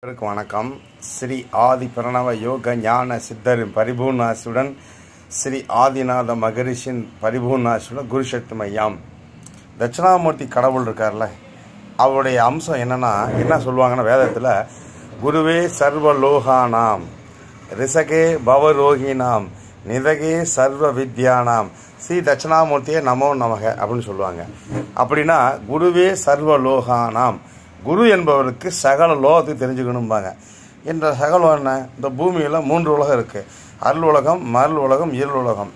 அனைவருக்கு வணக்கம் ஸ்ரீ ஆதி பிரணவ யோக ஞான சித்தரின் பரிபூர்ணாசியுடன் ஸ்ரீ ஆதிநாத மகரிஷின் பரிபூர்ணாசியுடன் குருசக்தி மையம் தட்சிணாமூர்த்தி கடவுள் இருக்கார்ல அவருடைய அம்சம் என்னென்னா என்ன சொல்லுவாங்கன்னா வேதத்தில் குருவே சர்வ லோகானாம் ரிசகே பவரோகினாம் நிதகே சர்வ வித்யானாம் ஸ்ரீ தட்சிணாமூர்த்தியே நமோ நமக அப்படின்னு சொல்லுவாங்க அப்படின்னா குருவே சர்வ குரு என்பவருக்கு சகல லோகத்தை தெரிஞ்சுக்கணும்பாங்க என்ற சகலம் என்ன இந்த பூமியில் மூன்று உலகம் இருக்குது அருள் உலகம் மருள் உலகம் இருள் உலகம்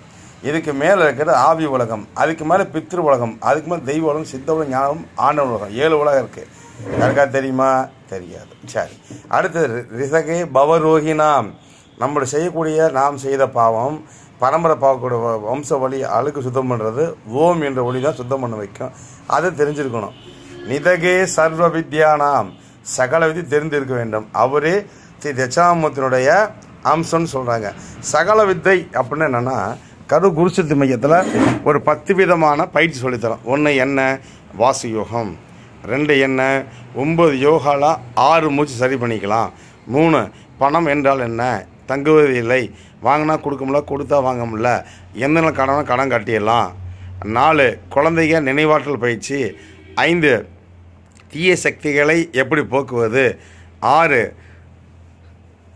இதுக்கு மேலே இருக்கிறது ஆவி உலகம் அதுக்கு மேலே பித்ரு உலகம் அதுக்கு மேலே தெய்வ உலகம் சித்த உலகம் ஞானம் ஆன உலகம் ஏழு உலகம் இருக்குது யாருக்கா தெரியுமா தெரியாது சரி அடுத்தது ரிசகை பவரோகினாம் நம்ம செய்யக்கூடிய நாம் செய்த பாவம் பரம்பரை பார்க்கக்கூடிய வம்ச வழி அழுக்கு சுத்தம் பண்ணுறது ஓம் என்ற ஒளி தான் சுத்தம் பண்ண வைக்கும் அதை தெரிஞ்சிருக்கணும் நிதகே சர்வ வித்யானாம் சகல விதி தெரிந்திருக்க வேண்டும் அவரே ஸ்ரீ தட்சாமூர்த்தியினுடைய அம்சம்னு சொல்கிறாங்க சகல வித்தை அப்படின்னு என்னென்னா கரு குருசத்து மையத்தில் ஒரு பத்து விதமான பயிற்சி சொல்லித்தரோம் ஒன்று என்ன வாசு யோகம் ரெண்டு என்ன ஒம்பது யோகாலாம் ஆறு மூச்சு சரி பண்ணிக்கலாம் மூணு பணம் என்றால் என்ன தங்குவது இல்லை வாங்கினா கொடுக்க முடியல கொடுத்தா வாங்க முடியல எந்தெந்த கடனும் கடன் கட்டிடலாம் நாலு குழந்தைங்க நினைவாற்றல் பயிற்சி ஐந்து தீய சக்திகளை எப்படி போக்குவது ஆறு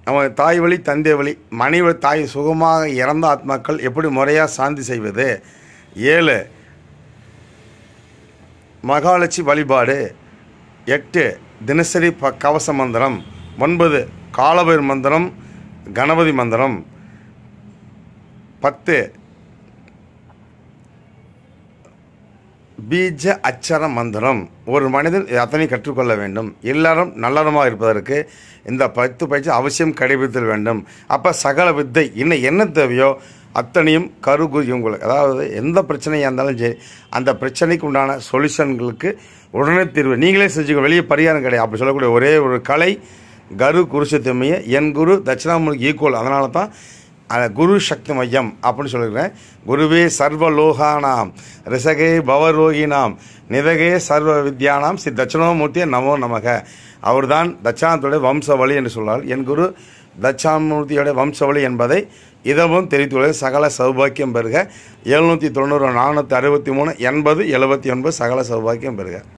நம்ம தாய் வழி தந்தை வழி மனைவி தாய் சுகமாக இறந்த ஆத்மாக்கள் எப்படி முறையாக சாந்தி செய்வது ஏழு மகாலட்சி வழிபாடு எட்டு தினசரி ப கவச மந்திரம் ஒன்பது காலபயர் மந்திரம் கணபதி மந்திரம் பத்து பீஜ அச்சர மந்திரம் ஒரு மனிதன் அத்தனை கற்றுக்கொள்ள வேண்டும் எல்லாரும் நல்லறமாக இருப்பதற்கு இந்த பத்து பயிற்சி அவசியம் கடைபிடித்தல் வேண்டும் அப்போ சகல வித்தை இன்னும் என்ன தேவையோ அத்தனையும் கருகு உங்களுக்கு அதாவது எந்த பிரச்சனையாக இருந்தாலும் சரி அந்த பிரச்சனைக்கு உண்டான சொல்யூஷன்களுக்கு உடனே தீர்வு நீங்களே செஞ்சுக்க வெளியே பரிகாரம் கிடையாது அப்படி சொல்லக்கூடிய ஒரே ஒரு கலை கரு குருசத்தன்மையை என் குரு தட்சிணாமூர்த்தி ஈக்குவல் அதனால தான் அந்த குரு சக்தி மையம் அப்படின்னு சொல்லியிருக்கிறேன் குருவே சர்வ லோகானாம் ரிசகே பவரோகினாம் நிதகே சர்வ வித்யானாம் ஸ்ரீ தட்சிணாமூர்த்தியே நமோ நமக அவர்தான் தட்சாணத்துடைய வம்சவழி என்று சொல்கிறார் என் குரு தட்சாமூர்த்தியுடைய வம்சவழி என்பதை இதவும் தெரிவித்துள்ளது சகல சௌபாக்கியம் பெறுக எழுநூற்றி தொண்ணூறு நானூற்றி அறுபத்தி மூணு எண்பது எழுபத்தி ஒன்பது சகல சௌபாக்கியம் பெறுக